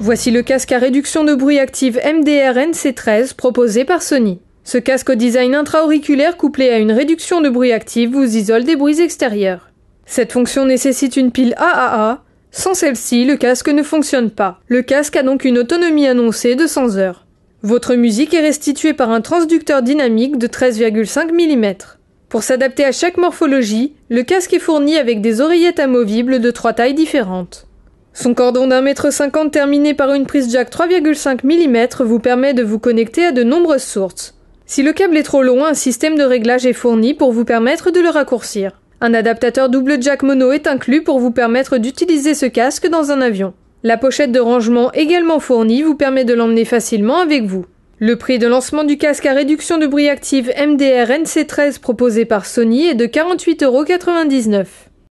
Voici le casque à réduction de bruit active MDR-NC13 proposé par Sony. Ce casque au design intra-auriculaire couplé à une réduction de bruit active vous isole des bruits extérieurs. Cette fonction nécessite une pile AAA. Sans celle-ci, le casque ne fonctionne pas. Le casque a donc une autonomie annoncée de 100 heures. Votre musique est restituée par un transducteur dynamique de 13,5 mm. Pour s'adapter à chaque morphologie, le casque est fourni avec des oreillettes amovibles de trois tailles différentes. Son cordon d'un mètre cinquante terminé par une prise jack 3,5 mm vous permet de vous connecter à de nombreuses sources. Si le câble est trop long, un système de réglage est fourni pour vous permettre de le raccourcir. Un adaptateur double jack mono est inclus pour vous permettre d'utiliser ce casque dans un avion. La pochette de rangement également fournie vous permet de l'emmener facilement avec vous. Le prix de lancement du casque à réduction de bruit active MDR NC13 proposé par Sony est de 48,99 euros.